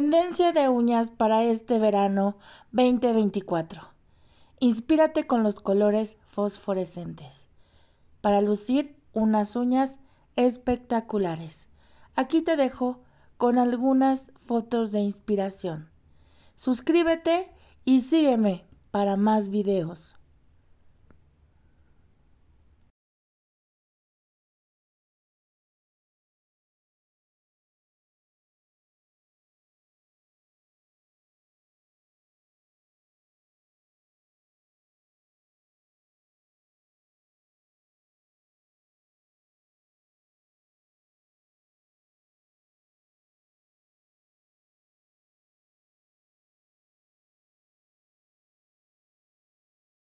Tendencia de uñas para este verano 2024. Inspírate con los colores fosforescentes para lucir unas uñas espectaculares. Aquí te dejo con algunas fotos de inspiración. Suscríbete y sígueme para más videos.